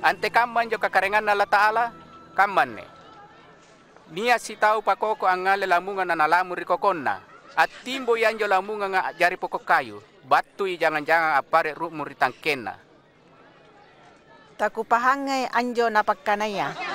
Ante kaman joka karengan Allah Ta'ala, kaman ne. Nia si tahu pakoko angale lamunga na nalamu rikokonna. At timbo jo lamunga nga jari pokok kayu. Batui jangan-jangan apare rukmu ritangkena. Taku anjo napakanaya.